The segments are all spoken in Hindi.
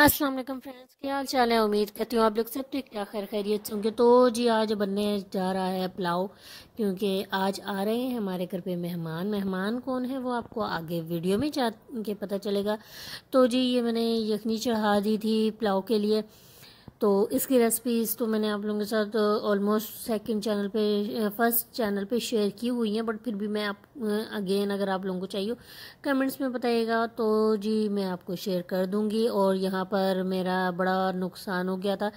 अस्सलाम वालेकुम फ्रेंड्स क्या हाल चाल है उम्मीद करती हूँ आप लोग सब ठीक क्या खैर खैरियत होंगे तो जी आज बनने जा रहा है पुलाव क्योंकि आज आ रहे हैं हमारे घर पे मेहमान मेहमान कौन है वो आपको आगे वीडियो में जा के पता चलेगा तो जी ये मैंने यखनी चढ़ा दी थी पुलाव के लिए तो इसकी रेसिपीज़ तो मैंने आप लोगों के साथ ऑलमोस्ट सेकंड चैनल पे फर्स्ट uh, चैनल पे शेयर की हुई हैं बट फिर भी मैं आप अगेन uh, अगर आप लोगों को चाहिए कमेंट्स में बताइएगा तो जी मैं आपको शेयर कर दूँगी और यहाँ पर मेरा बड़ा नुकसान हो गया था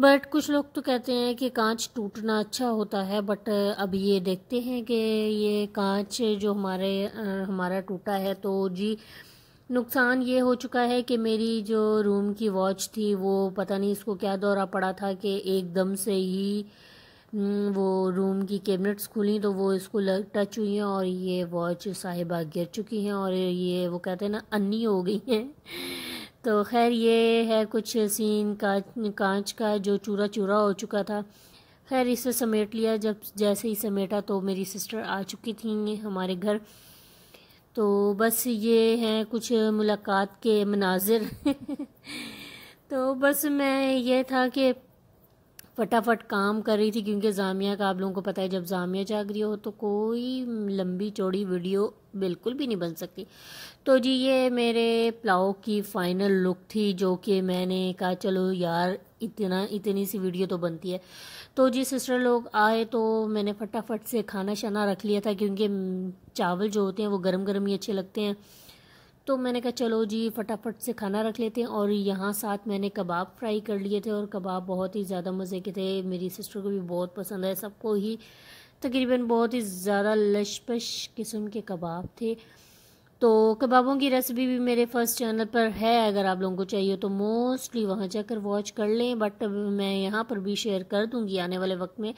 बट कुछ लोग तो कहते हैं कि कांच टूटना अच्छा होता है बट uh, अब ये देखते हैं कि ये कांच जो हमारे हमारा टूटा है तो जी नुकसान ये हो चुका है कि मेरी जो रूम की वॉच थी वो पता नहीं इसको क्या दौरा पड़ा था कि एकदम से ही हम्म, वो रूम की कैबिनेट्स खुली तो वो इसको लग टच हुई हैं और ये वॉच साहिबा गिर चुकी हैं और ये वो कहते हैं ना अन्नी हो गई हैं तो खैर ये है कुछ सीन कांच कांच का जो चूरा चूरा हो चुका था खैर इसे समेट लिया जब जैसे ही समेटा तो मेरी सिस्टर आ चुकी थी हमारे घर तो बस ये हैं कुछ मुलाकात के मनाजिर तो बस मैं ये था कि फटाफट काम कर रही थी क्योंकि जामिया का आप लोगों को पता है जब जामिया जाग रही हो तो कोई लंबी चौड़ी वीडियो बिल्कुल भी नहीं बन सकती तो जी ये मेरे प्लाओ की फ़ाइनल लुक थी जो कि मैंने कहा चलो यार इतना इतनी सी वीडियो तो बनती है तो जी सिस्टर लोग आए तो मैंने फटाफट से खाना शाना रख लिया था क्योंकि चावल जो होते हैं वो गर्म गर्म ही अच्छे लगते हैं तो मैंने कहा चलो जी फटाफट से खाना रख लेते हैं और यहाँ साथ मैंने कबाब फ्राई कर लिए थे और कबाब बहुत ही ज़्यादा मज़े के थे मेरी सिस्टर को भी बहुत पसंद है सबको ही तकरीबन बहुत ही ज़्यादा लशपश किस्म के कबाब थे तो कबाबों की रेसिपी भी मेरे फर्स्ट चैनल पर है अगर आप लोगों को चाहिए तो मोस्टली वहाँ जाकर वॉच कर लें बट मैं यहाँ पर भी शेयर कर दूँगी आने वाले वक्त में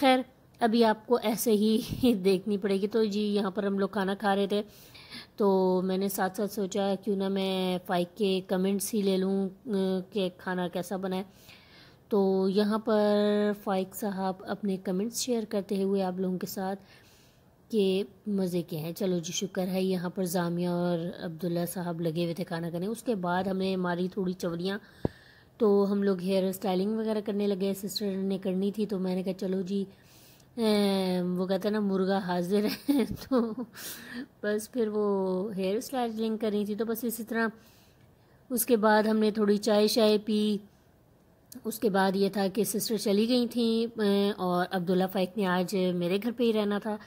खैर अभी आपको ऐसे ही देखनी पड़ेगी तो जी यहाँ पर हम लोग खाना खा रहे थे तो मैंने साथ साथ सोचा क्यों ना मैं फाइक के कमेंट्स ही ले लूँ कि खाना कैसा बनाए तो यहाँ पर फाइक साहब अपने कमेंट्स शेयर करते हुए आप लोगों के साथ के मज़े के हैं चलो जी शुक्र है यहाँ पर जामिया और अब्दुल्ला साहब लगे हुए थे खाना खाने उसके बाद हमें मारी थोड़ी चवड़ियाँ तो हम लोग हेयर स्टाइलिंग वगैरह करने लगे सिस्टर ने करनी थी तो मैंने कहा चलो जी वो कहता है ना मुर्गा हाजिर है तो बस फिर वो हेयर स्टाइलिंग करी थी तो बस इसी तरह उसके बाद हमने थोड़ी चाय शाय पी उसके बाद ये था कि सिस्टर चली गई थी और अब्दुल्ला फ़ैक ने आज मेरे घर पे ही रहना था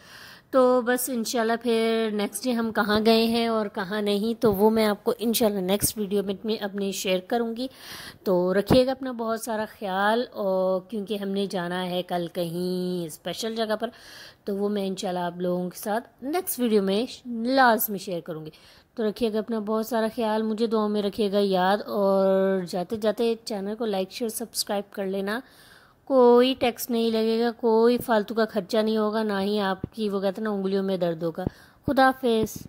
तो बस इंशाल्लाह फिर नेक्स्ट डे हम कहाँ गए हैं और कहाँ नहीं तो वो मैं आपको इंशाल्लाह नेक्स्ट वीडियो में, अपने शेयर करूँगी तो रखिएगा अपना बहुत सारा ख्याल और क्योंकि हमने जाना है कल कहीं स्पेशल जगह पर तो वो मैं इंशाल्लाह आप लोगों के साथ नेक्स्ट वीडियो में लाजमी शेयर करूँगी तो रखिएगा अपना बहुत सारा ख्याल मुझे दुआ में रखिएगा याद और जाते जाते चैनल को लाइक शेयर सब्सक्राइब कर लेना कोई टैक्स नहीं लगेगा कोई फालतू का खर्चा नहीं होगा ना ही आपकी वो कहते ना उंगलियों में दर्द होगा खुदाफेज